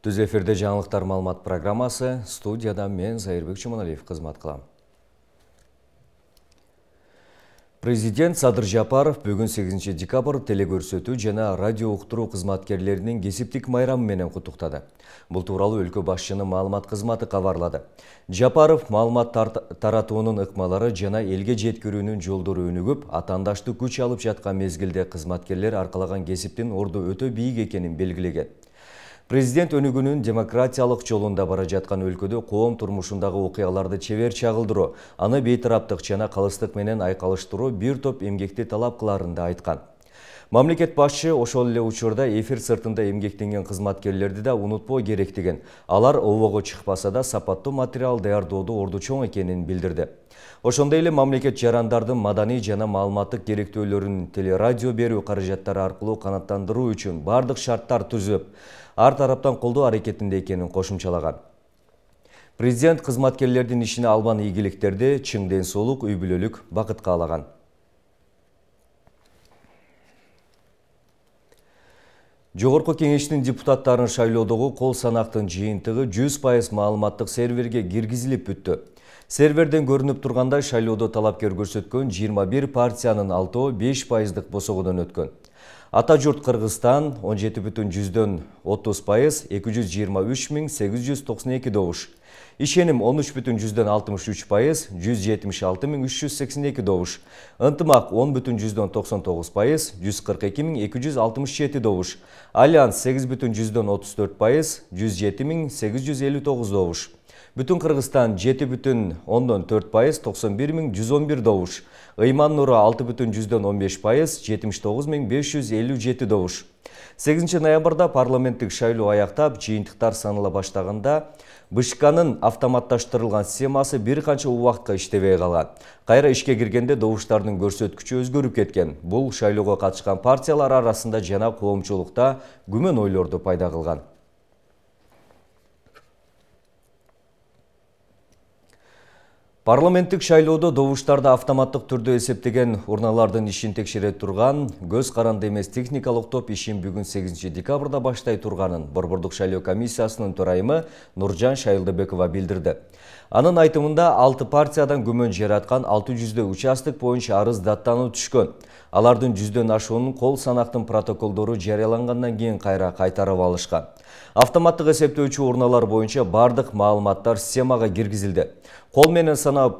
Түз эфирде жаңылықтар малымат программасы студияда мен Зайырбек Чуманалиев қызмат қылам. Президент Садыр Жапаров бүгін 8 декабр телекөрсөтүү жана радио уктуруу кызматкерлеринин кесиптик майрамы менен құтықтады. Бұл тууралуу өлкі башчынын маалымат қызматы кабарлады. Жапаров малымат таратуунун ұқмалары жана элге жеткирүүнүн жолдору өнүгүп, атандашты күч алып жаткан мезгилде кызматкерлер аркалаган кесиптин орду өтө бийик экенин президент өнігінің демократиялық жолында бара жатқан өлкөдө коом турмушундагы окуяларды чевер чагылдыруу аны бейтараптык жана қалыстық менен айқалыштыру бір топ эмгекти талап қыларында айтқан. мамлекет башчы ошол эле учурда эфир сыртында эмгектенген кызматкерлерди да унутпоо деген. алар ового чыкпаса да сапаттуу материал даярдоодо орду чоң экенин билдирди ошондой эле мамлекет жарандардын маданий жана маалыматтык керектөөлөрүн телерадио берүү каражаттары аркылуу канаттандыруу үчүн бардык шарттар түзүп ар тараптан колдоо аракетинде экенин кошумчалаган президент кызматкерлердин ишине албан ийгиликтерди чың ден соолук үй бүлөлүк бакыт каалаган жогорку кеңештин депутаттарын шайлоодогу кол санактын жыйынтыгы 100% маалыматтык серверге киргизилип бүттү серверден көрүнүп тургандай шайлоодо талапкер көрсөткөн 21 бир партиянын алтоо беш пайыздык босогодон өткөн ата журт кыргызстан он жети бүтүн жүздөн отуз пайыз эки жүз добуш Ишеним 13 бүтін жүзден 63 пайыз, 382 доғыш. Үнтымақ 10 бүтін жүзден 99 пайыз, 267 доғыш. Альянс 8 бүтін жүзден 34 пайыз, 107.859 доғыш. бүтүн кыргызстан 7 бүтүн ондон төрт пайыз токсон миң жүз добуш ыйман нуру 6 бүтүн жүздөн 15 пайыз жетимиш миң беш добуш 8 ноябрда парламенттик шайлоо аяктап жыйынтыктар саныла баштаганда бшкнын автоматташтырылган системасы бир канча убакытка иштебей калган кайра ишке киргенде добуштардын көрсөткүчү өзгөрүп кеткен бул шайлоого катышкан партиялар арасында жана коомчулукта күмөн ойлорду пайда кылган Парламенттік шайлоуды добуштарды автоматтық түрді есептеген орналардың ішін текшерет тұрған, көз қаранды емес техникалық топ ішін бүгін 8 декабрда баштай тұрғанын Бұрбұрдық шайлау комиссиясының төрайымы Нұржан Шайылдыбекова білдірді. Анын айтымында 6 партиядан күмін жератқан 600-де участок бойынша арыз даттаны түшкөн. Алардың жүзден ашуының қол санақтың протоколдору жарияланғаннан кейін қайра қайтарып алышкан Автоматтық есептеуші орналар бойынша бардық маалыматтар системаға киргизилди Қол менен сана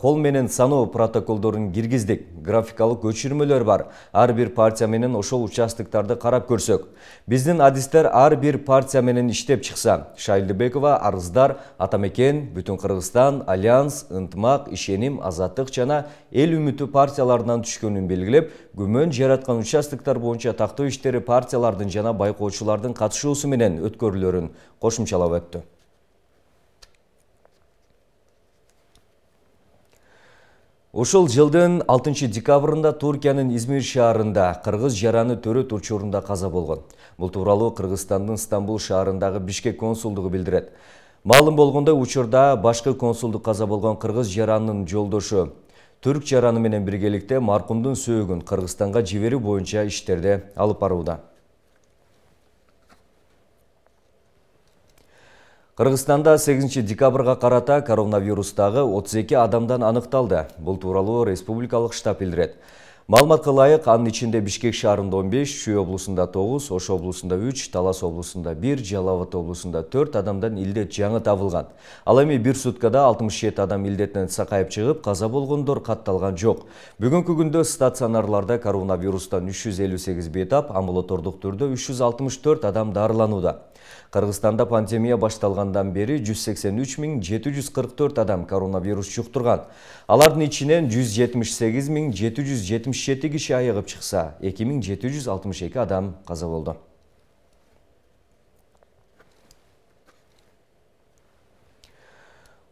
кол э, менен саноо протоколдорун киргиздик Графикалық өчүрмөлөр бар ар бир партия менен ошол участокторду қарап көрсөк Біздің адистер ар бир партия менен иштеп чыкса шайлдыбекова арыздар Атамекен бүтін Қырғыстан, альянс ынтымак ишеним Азаттық жана эл үміті партияларынан түшкөнүн белгілеп, күмөн жараткан участоктор боюнча тактоо іштері партиялардың жана байкоочулардын катышуусу менен өткөрүлөрүн кошумчалап өттү Ошол жылдын 6 декабрында Туркиянын измир шаарында кыргыз жараны төрөт учурунда каза болгон бул тууралуу кыргызстандын стамбул шаарындагы бишкек консулдугу билдирет маалым болгондой учурда башкы консулдук каза болгон кыргыз жараннын жолдошу түрк жараны менен биргеликте маркумдун сөөгүн кыргызстанга жиберүү боюнча иштерде алып барууда Қырғыстанда 8 декабрға қарата коронавирустағы 32 адамдан анықталды. Бұл туралы республикалық штап білдіреді. Малмат лайық, анын ішінде Бишкек шарында 15, Шүй облысында 9, Ош облысында 3, Талас облысында 1, Жалават облысында 4 адамдан илдет жаңы табылған. Ал эми бир суткада 67 адам илдеттен сақайып чыгып, қаза болгондор қатталған жоқ. Бүгін күгінді стационарларда коронавирустан 358 бетап амбулатордук түрді 364 адам дарыланууда. Қырғызстанда пандемия башталғандан бері 183.744 адам коронавирус жұқтырған. Алардың ішінен 77 кіші айыгып чыкса, 2762 адам каза болды.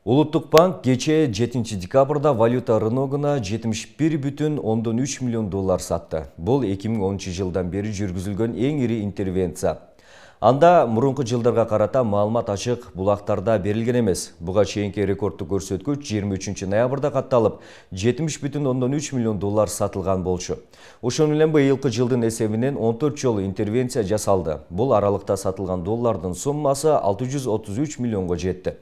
Улуттук банк кече 7-декабрда валюта бүтін 13 миллион доллар сатты. Бұл 2010 жылдан бері жүргүзүлгөн эң ири интервенция. Анда мұрынқы жылдарға қарата малымат ашық бұлақтарда берілген емес. Бұға шейінке рекордты көрсеткі 23 ноябрда қатталып, 70,3 миллион доллар сатылған болшы. Ошон үлен бұйылқы жылдың есебінен 14 жол интервенция жасалды. Бұл аралықта сатылған доллардың сұммасы 633 миллионға жетті.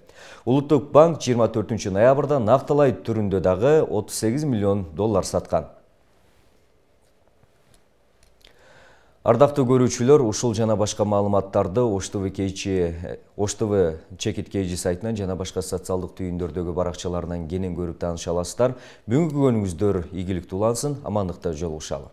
Ұлыттық банк 24 ноябрда нақтылай түрінде 38 миллион доллар сатқан. Ардақты көрүүчүлөр ушул жана башқа маалыматтарды ұштывы чекет кейджі чекит сайтынан жана башқа социалдық түйіндердегі баракчаларынан генен көріп таныша аласыздар. Бүгінгі көніңіздер игілікті улансын, амандықта ұшалы.